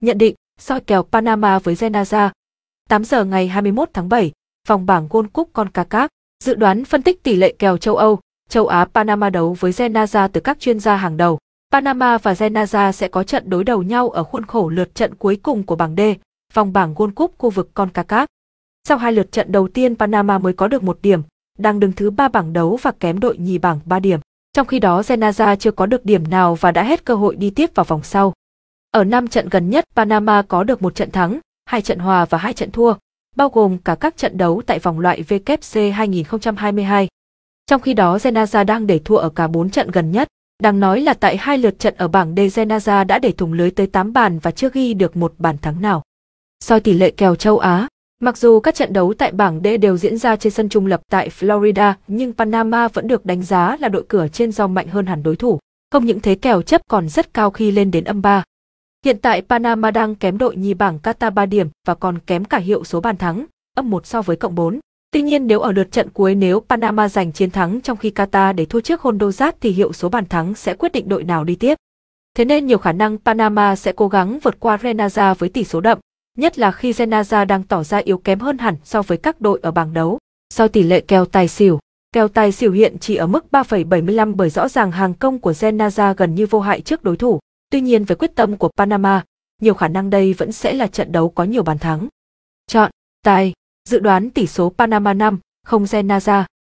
Nhận định, soi kèo Panama với Genaza. 8 giờ ngày 21 tháng 7, vòng bảng World Cup con cá cáp. Dự đoán phân tích tỷ lệ kèo châu Âu, châu Á Panama đấu với Genaza từ các chuyên gia hàng đầu. Panama và Genaza sẽ có trận đối đầu nhau ở khuôn khổ lượt trận cuối cùng của bảng D, vòng bảng World Cup khu vực con cá cáp. Sau hai lượt trận đầu tiên Panama mới có được một điểm, đang đứng thứ ba bảng đấu và kém đội nhì bảng 3 điểm. Trong khi đó Genaza chưa có được điểm nào và đã hết cơ hội đi tiếp vào vòng sau. Ở 5 trận gần nhất, Panama có được một trận thắng, hai trận hòa và hai trận thua, bao gồm cả các trận đấu tại vòng loại WC 2022. Trong khi đó, Zenaza đang để thua ở cả 4 trận gần nhất, đáng nói là tại hai lượt trận ở bảng D Zenaza đã để thủng lưới tới 8 bàn và chưa ghi được một bàn thắng nào. Soi tỷ lệ kèo châu Á, Mặc dù các trận đấu tại bảng D đều diễn ra trên sân trung lập tại Florida, nhưng Panama vẫn được đánh giá là đội cửa trên do mạnh hơn hẳn đối thủ. Không những thế kèo chấp còn rất cao khi lên đến âm 3. Hiện tại Panama đang kém đội nhì bảng Qatar 3 điểm và còn kém cả hiệu số bàn thắng, âm 1 so với cộng 4. Tuy nhiên nếu ở lượt trận cuối nếu Panama giành chiến thắng trong khi Qatar để thua trước Honduras thì hiệu số bàn thắng sẽ quyết định đội nào đi tiếp. Thế nên nhiều khả năng Panama sẽ cố gắng vượt qua Renaza với tỷ số đậm, nhất là khi Renaza đang tỏ ra yếu kém hơn hẳn so với các đội ở bảng đấu. Sau tỷ lệ kèo tài xỉu, kèo tài xỉu hiện chỉ ở mức 3,75 bởi rõ ràng hàng công của Renaza gần như vô hại trước đối thủ. Tuy nhiên với quyết tâm của Panama, nhiều khả năng đây vẫn sẽ là trận đấu có nhiều bàn thắng. Chọn, tài, dự đoán tỷ số Panama 5, không Genaza,